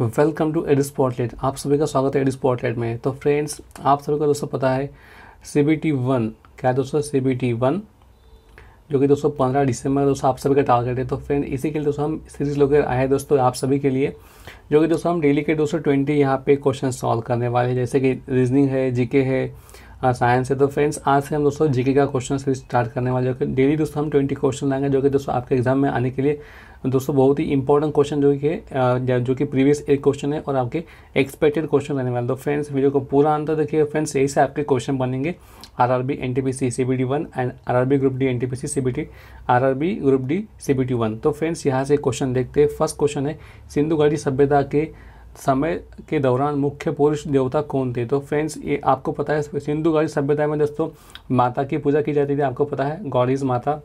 welcome to Aedes पॉटलेट आप सभी का स्वागत है एडिस पॉटलेट में तो फ्रेंड्स आप सभी को दोस्तों पता है सी बी टी वन क्या है दोस्तों सी बी टी वन जो कि दोस्तों पंद्रह दिसंबर दोस्तों आप सभी का टारगेट है तो फ्रेंड इसी के लिए दोस्तों हम सीरीज लोग आए हैं दोस्तों आप सभी के लिए जो कि दोस्तों हम डेली के दो सौ ट्वेंटी यहाँ पे क्वेश्चन सॉल्व करने वाले हैं जैसे कि रीजनिंग है जीके है साइंस है तो फ्रेंड्स आज से हम दोस्तों जीके का क्वेश्चन सीरीज स्टार्ट करने वाले हैं डेली दोस्तों हम ट्वेंटी क्वेश्चन लाएंगे जो कि दोस्तों आपके एग्जाम में आने के लिए दोस्तों बहुत ही इंपॉर्टेंट क्वेश्चन जो कि जो कि प्रीवियस एक क्वेश्चन है और आपके एक्सपेक्टेड क्वेश्चन रहने वाले तो फ्रेंड्स वीडियो को पूरा अंतर देखिए फ्रेंड्स यही से आपके क्वेश्चन बनेंगे R R B N T P C C B T one and R R B group D N T P C C B T R R B group D C B T one तो friends यहाँ से question देखते हैं first question है सिंधु घाटी सभ्यता के समय के दौरान मुख्य पुरुष देवता कौन थे तो फ्रेंड्स ये आपको पता है सिंधु गौरी सभ्यता में दोस्तों माता की पूजा की जाती थी आपको पता है गौरीज माता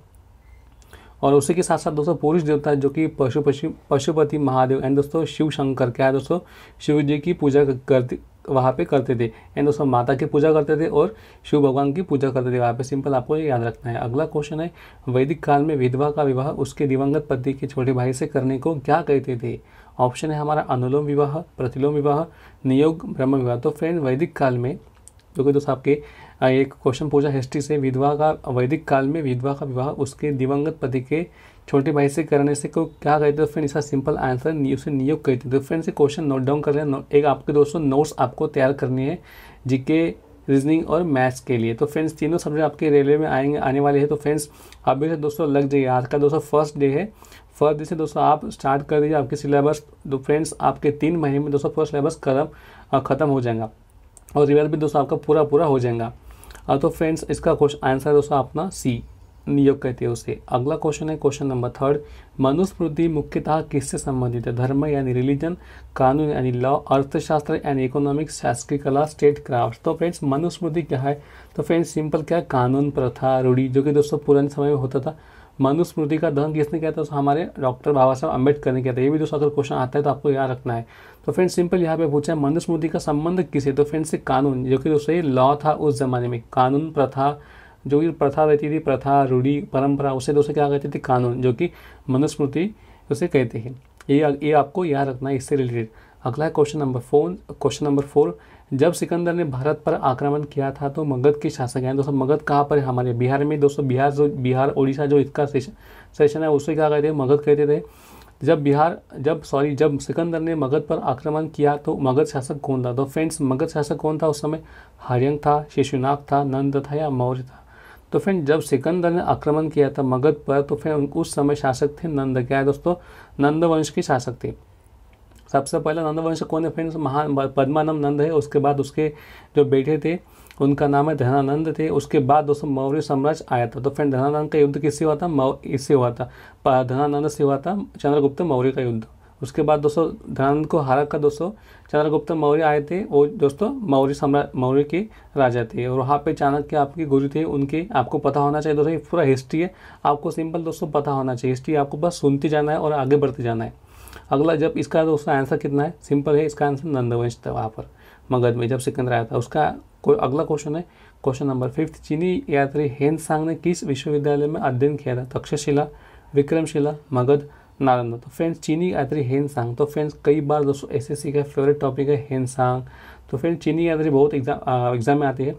और उसी के साथ साथ दोस्तों पुरुष देवता जो कि पशु पशु पशुपति महादेव एंड दोस्तों शिव शंकर क्या है दोस्तों शिव जी की पूजा करती वहाँ पे करते थे एंड दोस्तों माता की पूजा करते थे और शिव भगवान की पूजा करते थे वहाँ पे सिंपल आपको ये याद रखना है अगला क्वेश्चन है वैदिक काल में विधवा का विवाह उसके दिवंगत पति के छोटे भाई से करने को क्या कहते थे ऑप्शन है हमारा अनुलोम विवाह प्रतिलोम विवाह नियोग ब्रह्म विवाह तो फ्रेंड वैदिक काल में जो कि दोस्त आपके एक क्वेश्चन पूछा हिस्ट्री से विधवा का वैदिक काल में विधवा का विवाह उसके दिवंगत पति के छोटे भाई से करने से को क्या कहते हो फ्रेंड इसका सिंपल आंसर उसे नियोग कहते तो फ्रेंड से क्वेश्चन नोट डाउन कर रहे हैं एक आपके दोस्तों नोट्स आपको तैयार करनी है जिके रीजनिंग और मैथ्स के लिए तो फ्रेंड्स तीनों सब्जेक्ट आपके रेलवे में आएंगे आने वाले हैं तो फ्रेंड्स आप भी तो दोस्तों लग जाइए आज का दोस्तों फर्स्ट डे है फर्स्ट डे से दोस्तों आप स्टार्ट कर दीजिए आपके सिलेबस तो फ्रेंड्स आपके तीन महीने में दोस्तों फर्स्ट सिलेबस कदम खत्म हो जाएगा और रिवर्स भी दोस्तों आपका पूरा पूरा हो जाएगा तो फ्रेंड्स इसका क्वेश्चन आंसर दोस्तों अपना सी नियोग कहते हैं उसे अगला क्वेश्चन है क्वेश्चन नंबर थर्ड मनुस्मृति मुख्यतः किससे संबंधित है धर्म यानी रिलीजन कानून यानी लॉ अर्थशास्त्र यानी इकोनॉमिक्स शासकीय कला स्टेट क्राफ्ट तो फ्रेंड्स मनुस्मृति क्या है तो फ्रेंड्स सिंपल क्या है कानून प्रथा रूढ़ी जो कि दोस्तों पुराने समय में होता था मनुस्मृति का दहन किसने किया था तो हमारे डॉक्टर बाबा साहब अम्बेडकर ने किया था ये भी दोस्तों अगर क्वेश्चन आता है तो आपको याद रखना है तो फ्रेंड्स सिंपल यहाँ पे पूछा है मनुस्मृति का संबंध किसे तो फ्रेंड्स से कानून जो कि दोस्तों ये लॉ था उस जमाने में कानून प्रथा जो कि प्रथा रहती थी प्रथा रूढ़ी परंपरा उसे दोस्तों क्या कहते थे कानून जो कि मनुस्मृति उसे कहते हैं ये ये आपको याद रखना है इससे रिलेटेड अगला है question number four question number four जब सिकंदर ने भारत पर आक्रमण किया था तो मगध के शासक हैं दोस्तों मगध कहाँ पर है हमारे बिहार में दोस्तों बिहार जो बिहार उड़ीसा जो इसका सेशन है उसे क्या कहते हैं मगध कहते थे जब बिहार जब सॉरी जब सिकंदर ने मगध पर आक्रमण किया तो मगध शासक कौन था तो फ्रेंड्स मगध शासक कौन था उस समय हरियंग था शिशुनाग था नंद था या मौर्य था तो फ्रेंड जब सिकंदर ने आक्रमण किया था मगध पर तो फिर उस समय शासक थे नंद क्या है दोस्तों नंद वंश के शासक थे सबसे पहला नंद वंश कौन है फ्रेंड्स महान पद्मानंद नंद है उसके बाद उसके जो बेटे थे उनका नाम है धनानंद थे उसके बाद दोस्तों मौर्य साम्राज्य आया था तो फ्रेंड धनानंद का युद्ध किससे हुआ था मौ इससे हुआ था धनानंद से हुआ था चंद्रगुप्त मौर्य का युद्ध उसके बाद दोस्तों धनानंद को हरा कर दोस्तों चंद्रगुप्त मौर्य आए थे वो दोस्तों मौर्य सम्राट मौर्य के राजा थे और वहाँ पे चाणक्य आपके गुरु थे उनके आपको पता होना चाहिए दोस्तों ये पूरा हिस्ट्री है आपको सिंपल दोस्तों पता होना चाहिए हिस्ट्री आपको बस सुनते जाना है और आगे बढ़ते जाना है अगला जब इसका दोस्तों आंसर कितना है सिंपल है इसका आंसर नंदवंश था वहाँ पर मगध में जब सिकंदर आया था उसका कोई अगला क्वेश्चन है क्वेश्चन नंबर फिफ्थ चीनी यात्री हेन सांग ने किस विश्वविद्यालय में अध्ययन किया था तक्षशिला विक्रमशिला मगध नालंदा तो फ्रेंड्स चीनी यात्री हेन सांग तो फ्रेंड्स कई बार दोस्तों एसएससी का फेवरेट टॉपिक है हेन सांग तो फ्रेंड्स चीनी यात्री बहुत एग्जाम एग्जाम में आती है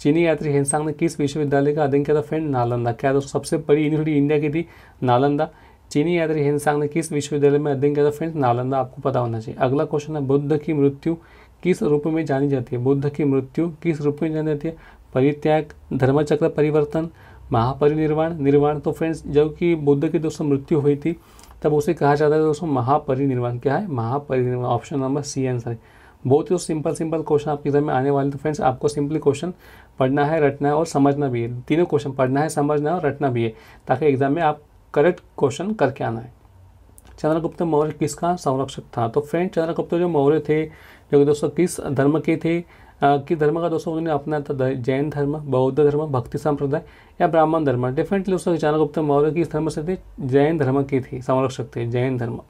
चीनी यात्री हेन सांग ने किस विश्वविद्यालय का अध्ययन किया था फ्रेंड नालंदा क्या दोस्तों सबसे बड़ी यूनिवर्सिटी इंडिया की थी नालंदा चीनी यात्री हेन सांग ने किस विश्वविद्यालय में अध्ययन किया था फ्रेंड्स नालंदा आपको पता होना चाहिए अगला क्वेश्चन है बुद्ध की मृत्यु किस रूप में जानी जाती है बुद्ध की मृत्यु किस रूप में जानी जाती है परित्याग धर्मचक्र परिवर्तन महापरिनिर्वाण निर्वाण तो फ्रेंड्स जबकि बुद्ध की दोस्तों मृत्यु हुई थी तब उसे कहा जाता है दोस्तों महापरिनिर्वाण क्या है Mahaparinirvana option number C answer है बहुत ही सिंपल सिंपल क्वेश्चन आपके एग्जाम में आने वाले तो फ्रेंड्स आपको सिंपली क्वेश्चन पढ़ना है रटना है और समझना भी है तीनों क्वेश्चन पढ़ना है समझना है और रटना भी है ताकि एग्जाम में आप करेक्ट क्वेश्चन करके आना है चंद्रगुप्त मौर्य किसका संरक्षक था तो फ्रेंड चंद्रगुप्त जो मौर्य थे जो दोस्तों किस धर्म के थे कि धर्म का दोस्तों उन्होंने अपना था जैन धर्म बौद्ध धर्म भक्ति संप्रदाय या ब्राह्मण धर्म डेफिनेटली उसका गुप्त मौर्य की इस धर्म से थे जैन धर्म की थी संरक्षक थे जैन धर्म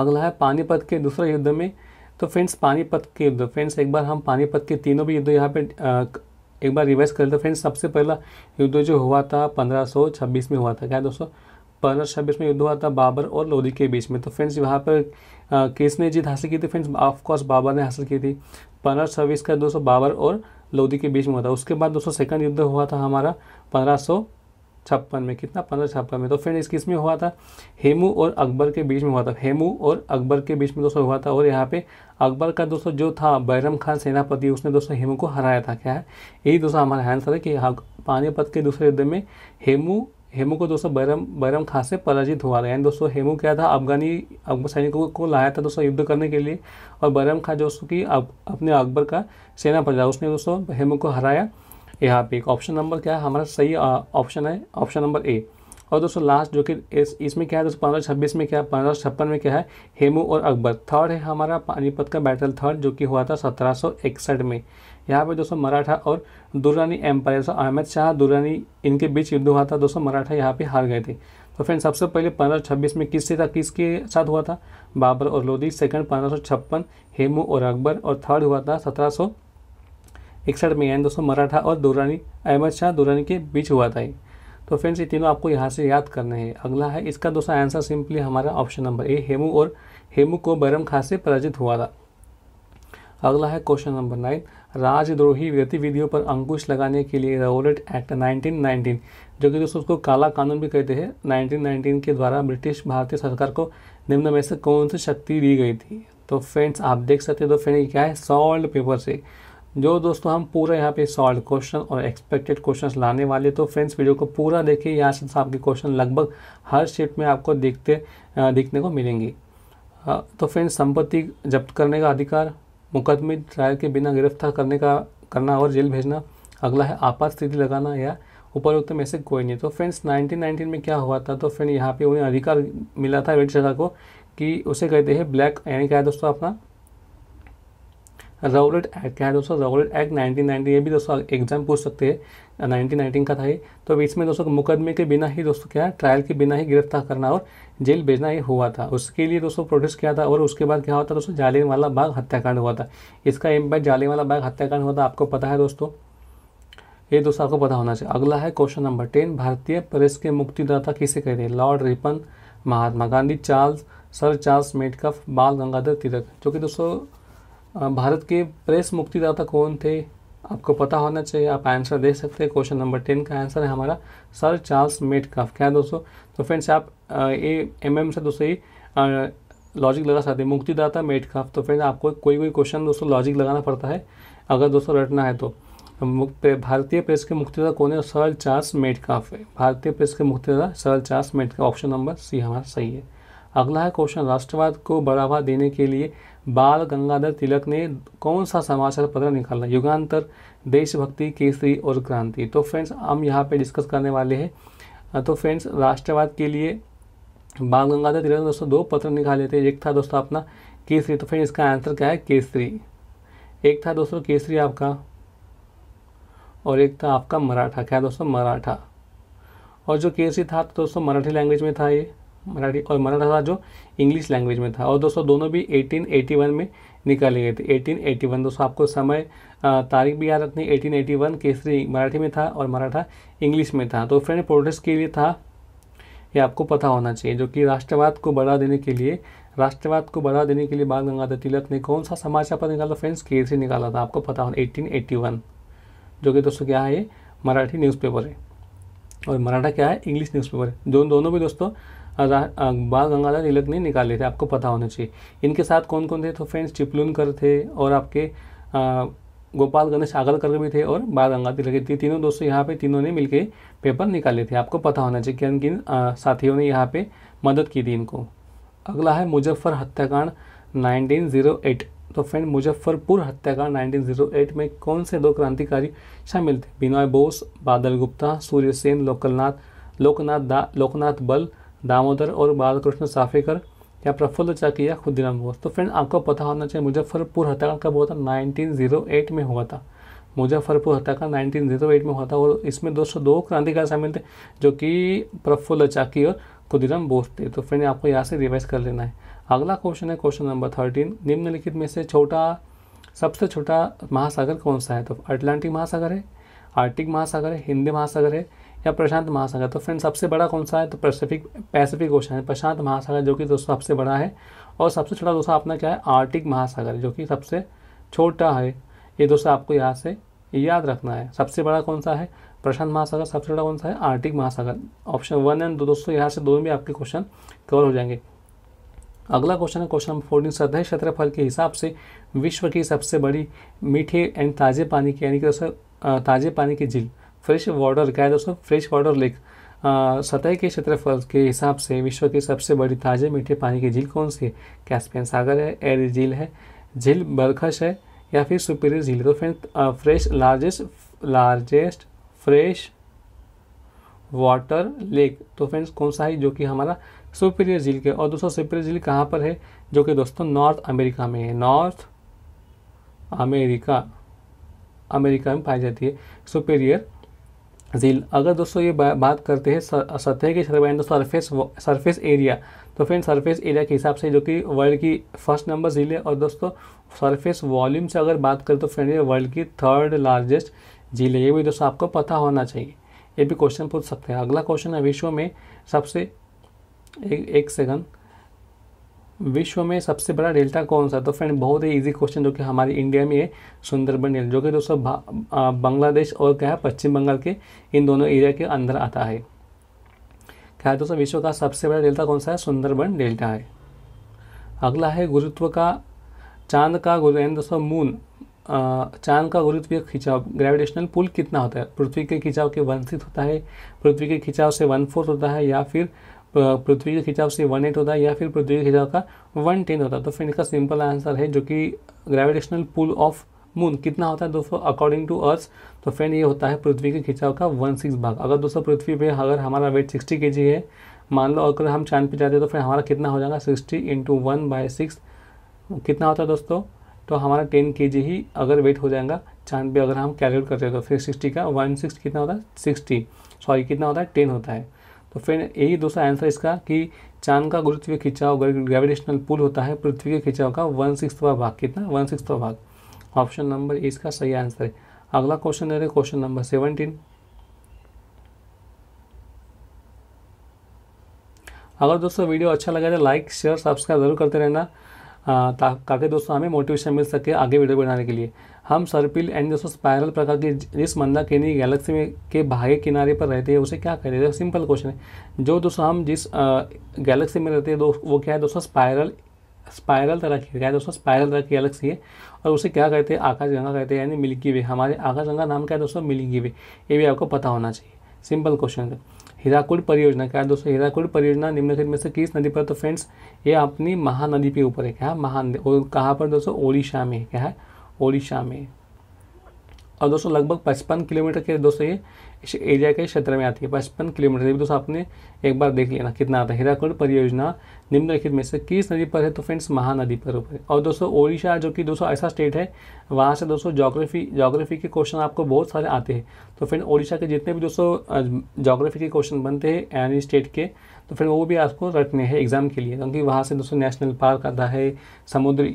अगला है पानीपत के दूसरे युद्ध में तो फ्रेंड्स पानीपत के युद्ध फ्रेंड्स एक बार हम पानीपत के तीनों भी युद्ध यहाँ पे एक बार रिवाइज कर लेते फ्रेंड्स सबसे पहला युद्ध जो हुआ था पंद्रह में हुआ था क्या दोस्तों पंद्रह छब्बीस में युद्ध हुआ था बाबर और लोधी के बीच में तो फ्रेंड्स यहाँ पर ने जीत हासिल की थी फ्रेंड्स ऑफकोर्स बाबर ने हासिल की थी पंद्रह छब्बीस का दोस्तों बाबर और लोधी के बीच में हुआ था उसके बाद दोस्तों सेकंड युद्ध हुआ था हमारा पंद्रह सौ छप्पन में कितना पंद्रह छप्पन में तो फ्रेंड इस किस में हुआ था हेमू और अकबर के बीच में हुआ था हेमू और अकबर के बीच में दोस्तों हुआ था और यहाँ पे अकबर का दोस्तों जो था बैरम खान सेनापति उसने दोस्तों हेमू को हराया था क्या है यही दोस्तों हमारा आंसर है कि हाँ, पानीपत के दूसरे युद्ध में हेमू हेमू को दोस्तों बैरम बैरम खां से पराजित हुआ था यानी दोस्तों हेमू क्या था अफगानी अकबर सैनिकों को लाया था दोस्तों युद्ध करने के लिए और बैरम खां जो कि अब अपने अकबर का सेना पर उसने दोस्तों हेमू को हराया यहाँ पे ऑप्शन नंबर क्या है हमारा सही ऑप्शन है ऑप्शन नंबर ए और दोस्तों लास्ट जो कि इस इसमें क्या है दोस्तों पंद्रह छब्बीस में क्या है पंद्रह छप्पन में क्या है हेमू और अकबर थर्ड है हमारा पानीपत का बैटल थर्ड जो कि हुआ था सत्रह में यहाँ पे दोस्तों मराठा और दुरानी एम्पायर दोस्तों अहमद शाह दुरानी इनके बीच युद्ध हुआ था दोस्तों मराठा यहाँ पे हार गए थे तो फ्रेंड सबसे पहले छब्बीस में किससे था किसके साथ हुआ था बाबर और लोधी सेकंड पंद्रह हेमू और अकबर और थर्ड हुआ था सत्रह इकसठ में यानी दोस्तों मराठा और दुरानी अहमद शाह दुरानी के बीच हुआ था तो फ्रेंड्स ये तीनों आपको यहाँ से याद करने हैं अगला है इसका दोस्तों आंसर सिंपली हमारा ऑप्शन नंबर ए हेमू और हेमू को बैरम खां से पराजित हुआ था अगला है क्वेश्चन नंबर नाइन राजद्रोही गतिविधियों पर अंकुश लगाने के लिए रवोलेट एक्ट 1919 जो कि दोस्तों उसको काला कानून भी कहते हैं 1919 के द्वारा ब्रिटिश भारतीय सरकार को निम्न में से कौन सी शक्ति दी गई थी तो फ्रेंड्स आप देख सकते हैं तो फ्रेंड क्या है सॉल्ड पेपर से जो दोस्तों हम पूरा यहाँ पे सॉल्व क्वेश्चन और एक्सपेक्टेड क्वेश्चन लाने वाले तो फ्रेंड्स वीडियो को पूरा देखिए यहाँ से तो आपके क्वेश्चन लगभग हर शिफ्ट में आपको देखते दिखने को मिलेंगे तो फ्रेंड्स संपत्ति जब्त करने का अधिकार मुकदमे ट्रायल के बिना गिरफ्तार करने का करना और जेल भेजना अगला है आपात स्थिति लगाना या उपरोक्त में से कोई नहीं तो फ्रेंड्स 1919 में क्या हुआ था तो फ्रेंड यहाँ पे उन्हें अधिकार मिला था ब्रिटिश सरकार को कि उसे कहते हैं ब्लैक यानी क्या है दोस्तों अपना रेगुलेट एक्ट क्या है दोस्तों रेगुलेट एक्ट 1990 ये भी दोस्तों एग्जाम पूछ सकते हैं 1919 uh, का था ये तो इसमें दोस्तों मुकदमे के बिना ही दोस्तों क्या ट्रायल के बिना ही गिरफ्तार करना और जेल भेजना ही हुआ था उसके लिए दोस्तों प्रोटेस्ट किया था और उसके बाद क्या होता दोस्तों दोस्तों वाला बाग हत्याकांड हुआ था इसका इम्पैक्ट वाला बाग हत्याकांड हुआ था आपको पता है दोस्तों ये दोस्तों आपको पता होना चाहिए अगला है क्वेश्चन नंबर टेन भारतीय प्रेस के मुक्तिदाता किसे कहते हैं lord Ripon Mahatma Gandhi Charles sir Charles Metcalfe Bal Gangadhar तिलक जो कि दोस्तों भारत के प्रेस मुक्तिदाता कौन थे आपको पता होना चाहिए आप आंसर दे सकते हैं क्वेश्चन नंबर टेन का आंसर है हमारा सर चार्ल्स मेटकाफ क्या है दोस्तों तो फ्रेंड्स आप ए एम एम से दोस्तों ये लॉजिक लगा सकते हैं मुक्तिदाता मेटकाफ तो फ्रेंड्स आपको कोई कोई क्वेश्चन दोस्तों लॉजिक लगाना पड़ता है अगर दोस्तों रटना है तो भारतीय प्रेस के मुक्तिदाता कौन है सर चार्ल्स मेटकाफ है भारतीय प्रेस के मुक्तिदाता sir Charles Metcalfe option number C हमारा सही है अगला है क्वेश्चन राष्ट्रवाद को बढ़ावा देने के लिए बाल गंगाधर तिलक ने कौन सा समाचार पत्र निकाला युगांतर देशभक्ति केसरी और क्रांति तो फ्रेंड्स हम यहाँ पे डिस्कस करने वाले हैं तो फ्रेंड्स राष्ट्रवाद के लिए बाल गंगाधर तिलक ने दोस्तों दो पत्र निकाले थे एक था दोस्तों अपना केसरी तो फ्रेंड्स इसका आंसर क्या है केसरी एक था दोस्तों केसरी आपका और एक था आपका मराठा क्या दोस्तों मराठा और जो केसरी था तो दोस्तों मराठी लैंग्वेज में था ये मराठी और मराठा था जो इंग्लिश लैंग्वेज में था और दोस्तों दोनों भी 1881 में निकाले गए थे 1881 दोस्तों आपको समय तारीख भी याद रखनी 1881 केसरी मराठी में था और मराठा इंग्लिश में था तो फ्रेंड प्रोटेस्ट के लिए था ये आपको पता होना चाहिए जो कि राष्ट्रवाद को बढ़ा देने के लिए राष्ट्रवाद को बढ़ा देने के लिए बाल गंगाधर तिलक ने कौन सा समाचार पत्र निकाला फ्रेंड्स केसरी निकाला था आपको पता होना एटीन जो कि दोस्तों क्या है मराठी न्यूज़पेपर है और मराठा क्या है इंग्लिश न्यूज़पेपर है दोनों भी दोस्तों बाल गंगाधर तिलक ने निकाले थे आपको पता होना चाहिए इनके साथ कौन कौन थे तो फ्रेंड्स चिपलूनकर थे और आपके गोपाल गणेश आगलकर भी थे और बाल गंगाधर तिलक थे तीनों दोस्तों यहाँ पे तीनों ने मिलकर पेपर निकाले थे आपको पता होना चाहिए कि किन किन साथियों ने यहाँ पे मदद की थी इनको अगला है मुजफ्फर हत्याकांड एट तो फ्रेंड मुजफ्फरपुर हत्याकांड 1908 में कौन से दो क्रांतिकारी शामिल थे बिनॉय बोस बादल गुप्ता सूर्य सेन लोकलनाथ लोकनाथ दा लोकनाथ बल दामोदर और बालकृष्ण साफेकर या प्रफुल्ल चाकिया खुदीराम बोस तो फ्रेंड आपको पता होना चाहिए मुजफ्फरपुर हत्याकांड कब हुआ था 1908 में हुआ था मुजफ्फरपुर हत्याकांड 1908 में हुआ था और इसमें दोस्तों दो क्रांतिकारी शामिल थे जो कि प्रफुल्ल चाकी और खुदीराम बोस थे तो फ्रेंड आपको यहाँ से रिवाइज कर लेना है अगला क्वेश्चन है क्वेश्चन नंबर थर्टीन निम्नलिखित में से छोटा सबसे छोटा महासागर कौन सा है तो अटलांटिक महासागर है आर्टिक महासागर है हिंदी महासागर है या प्रशांत महासागर तो फ्रेंड सबसे बड़ा कौन सा है तो पैसिफिक पैसिफिक ओशन है प्रशांत महासागर जो कि दोस्तों सबसे बड़ा है और सबसे छोटा दोस्तों अपना क्या है आर्टिक महासागर जो कि सबसे छोटा है ये दोस्तों आपको यहाँ से याद रखना है सबसे बड़ा कौन सा है प्रशांत महासागर सबसे बड़ा कौन सा है आर्टिक महासागर ऑप्शन वन एंड दो दोस्तों यहाँ से दोनों भी आपके क्वेश्चन कवर हो जाएंगे अगला क्वेश्चन है क्वेश्चन नंबर फोर्टीन सतह क्षेत्रफल के हिसाब से विश्व की सबसे बड़ी मीठे एंड ताजे पानी की यानी कि दोस्तों ताजे पानी की झील फ्रेश वाटर क्या है दोस्तों फ्रेश वाटर लेक सतह के क्षेत्रफल के हिसाब से विश्व की सबसे बड़ी ताजे मीठे पानी की झील कौन सी है कैस्पियन सागर है एरी झील है झील बरखश है या फिर सुपीरियर झील तो friend fresh largest largest fresh water lake तो फ्रेंड्स कौन सा है जो कि हमारा सुपीरियर झील के और दूसरा सुपीरियर झील कहाँ पर है जो कि दोस्तों नॉर्थ अमेरिका में है नॉर्थ अमेरिका अमेरिका में पाई जाती है सुपेरियर झील अगर दोस्तों ये बा, बात करते हैं सतह की छतरबाई सरफेस सरफेस एरिया तो फ्रेंड सरफेस एरिया के हिसाब से जो कि वर्ल्ड की फर्स्ट नंबर झील है और दोस्तों सरफेस वॉल्यूम से अगर बात करें तो फ्रेंड ये वर्ल्ड की थर्ड लार्जेस्ट झील है ये भी दोस्तों आपको पता होना चाहिए ये भी क्वेश्चन पूछ सकते हैं अगला क्वेश्चन है विश्व में सबसे एक, एक सेकंड विश्व में सबसे बड़ा डेल्टा कौन सा तो फ्रेंड बहुत ही इजी क्वेश्चन जो कि हमारे इंडिया में है सुंदरबन डेल्टा जो कि दोस्तों बांग्लादेश और क्या है पश्चिम बंगाल के इन दोनों एरिया के अंदर आता है क्या है दोस्तों विश्व का सबसे बड़ा डेल्टा कौन सा है सुंदरबन डेल्टा है अगला है गुरुत्व का चांद का गुरु यानी दोस्तों मून चांद का गुरुत्वीय खिंचाव ग्रेविटेशनल पुल कितना होता है पृथ्वी के खिंचाव के वन सिक्स होता है पृथ्वी के खिंचाव से वन फोर्थ होता है या फिर पृथ्वी के खिंचाव से वन एट होता है या फिर पृथ्वी के खिंचाव का वन टेन होता है तो फिर इसका सिंपल आंसर है जो कि ग्रेविटेशनल पुल ऑफ मून कितना होता है दोस्तों अकॉर्डिंग टू अर्थ तो फ्रेंड ये होता है पृथ्वी के खिंचाव का वन सिक्स भाग अगर दोस्तों पृथ्वी पे अगर हमारा वेट सिक्सटी के है मान लो अगर हम चांद पे जाते हैं तो फिर हमारा कितना हो जाएगा sixty into one by six कितना होता है दोस्तों तो हमारा टेन के ही अगर वेट हो जाएगा चांद पे अगर हम कैलकुलेट करते हैं तो फिर सिक्सटी का वन सिक्स कितना होता है सिक्सटी सॉरी कितना होता है टेन होता है तो फिर यही दूसरा आंसर इसका कि चांद का गुरुत्वीय खिंचाव ग्रेविटेशनल पुल होता है पृथ्वी के खिंचाव का वन सिक्सवा भाग कितना वन सिक्सवा भाग ऑप्शन नंबर ए इसका सही आंसर है अगला क्वेश्चन है क्वेश्चन नंबर सेवनटीन अगर दोस्तों वीडियो अच्छा लगा तो लाइक शेयर सब्सक्राइब जरूर करते रहना ताकि दोस्तों हमें मोटिवेशन मिल सके आगे वीडियो बनाने के लिए हम सर्पिल एंड दोस्तों स्पायरल प्रकार की जिस मंदाकिनी गैलेक्सी में के भागे किनारे पर रहते हैं उसे क्या कहते हैं सिंपल तो क्वेश्चन है जो दोस्तों हम जिस गैलेक्सी में रहते हैं वो क्या है दोस्तों स्पायरल स्पायरल तरह की क्या है दोस्तों स्पायरल तरह की गैलेक्सी है और उसे क्या कहते हैं आकाशगंगा कहते हैं यानी मिल्की वे हमारे आकाशगंगा नाम क्या है दोस्तों मिल्की वे ये भी आपको पता होना चाहिए सिंपल क्वेश्चन है हीराकुड परियोजना क्या है दोस्तों हिराकुड परियोजना निम्नलिखित में से किस नदी पर तो फ्रेंड्स ये अपनी महानदी के ऊपर है क्या महानदी और कहाँ पर दोस्तों ओडिशा में है क्या है ओडिशा में और दोस्तों लगभग पचपन किलोमीटर के दोस्तों ये इस एरिया के क्षेत्र में आती है पचपन किलोमीटर भी दोस्तों आपने एक बार देख लेना कितना आता है हीराकुंड परियोजना निम्नलिखित में से किस नदी पर है तो फ्रेंड्स महानदी पर ऊपर और दोस्तों ओडिशा जो कि दोस्तों ऐसा स्टेट है वहाँ से दोस्तों जोग्राफी जोग्राफी के क्वेश्चन आपको बहुत सारे आते हैं तो फ्रेंड ओडिशा के जितने भी दोस्तों जोग्राफी के क्वेश्चन बनते हैं यानी स्टेट के तो फिर वो भी आपको रटने हैं एग्ज़ाम के लिए क्योंकि वहाँ से दोस्तों नेशनल पार्क आता है समुद्र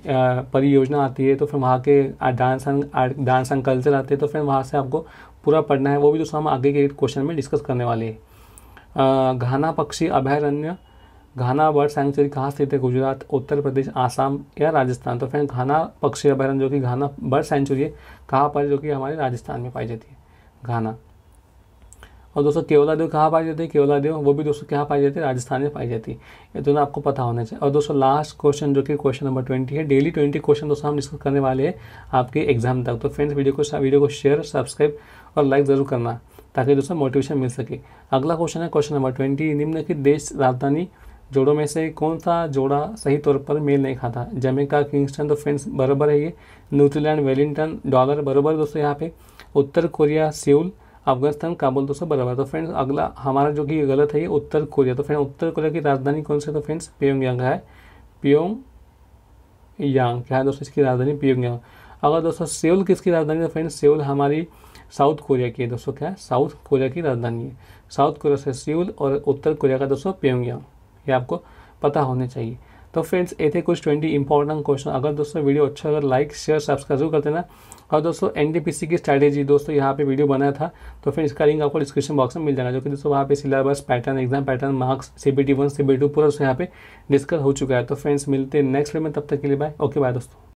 परियोजना आती है तो फिर वहाँ के dance and dance and culture आते हैं तो फिर वहाँ से आपको पूरा पढ़ना है वो भी दोस्तों हम आगे के क्वेश्चन में डिस्कस करने वाले हैं घाना पक्षी अभयारण्य घाना बर्ड सेंचुरी कहाँ स्थित है गुजरात उत्तर प्रदेश आसाम या राजस्थान तो फिर घाना पक्षी अभ्यारण्य जो कि घाना बर्ड सेंचुरी है कहाँ पर जो कि हमारे राजस्थान में पाई जाती है घाना और दोस्तों केवला देव कहाँ पाई जाती है देव वो भी दोस्तों कहाँ पाई जाती है राजस्थान में पाई जाती है ये दोनों आपको पता होना चाहिए और दोस्तों लास्ट क्वेश्चन जो कि क्वेश्चन नंबर ट्वेंटी है डेली ट्वेंटी क्वेश्चन दोस्तों हम डिस्कस करने वाले हैं आपके एग्जाम तक तो फ्रेंड्स वीडियो को वीडियो को शेयर सब्सक्राइब और लाइक ज़रूर करना ताकि दोस्तों मोटिवेशन मिल सके अगला क्वेश्चन है क्वेश्चन नंबर ट्वेंटी निम्न की देश राजधानी जोड़ों में से कौन सा जोड़ा सही तौर पर मेल नहीं खाता जमेका किंगस्टन तो फ्रेंड्स बराबर है ये न्यूजीलैंड वेलिंगटन डॉलर बराबर दोस्तों यहाँ पे उत्तर कोरिया सियोल अफगानिस्तान काबुल दोस्तों बराबर तो फ्रेंड्स अगला हमारा जो कि गलत है ये उत्तर कोरिया तो फ्रेंड उत्तर कोरिया की राजधानी कौन सी तो फ्रेंड्स पियोंग यांग है पियोंग यांग क्या है दोस्तों इसकी राजधानी पियोंग यांग अगर दोस्तों सेउल किसकी राजधानी तो फ्रेंड्स सेउल हमारी साउथ कोरिया की है दोस्तों क्या है साउथ कोरिया की राजधानी है साउथ कोरिया से सेउल और उत्तर कोरिया का दोस्तों प्योंगयांग ये आपको पता होने चाहिए तो फ्रेंड्स ये थे कुछ ट्वेंटी इंपॉर्टेंट क्वेश्चन अगर दोस्तों वीडियो अच्छा अगर लाइक शेयर सब्सक्राइब जरूर कर देना और दोस्तों एन की स्ट्रैटेजी दोस्तों यहाँ पे वीडियो बनाया था तो फिर इसका लिंक आपको डिस्क्रिप्शन बॉक्स में मिल जाएगा जो कि दोस्तों वहाँ पे syllabus pattern exam pattern marks C B T one C B T पूरा यहाँ पे डिस्कस हो चुका है तो फ्रेंड्स मिलते हैं नेक्स्ट वीडियो में तब तक के लिए बाय ओके बाय दोस्तों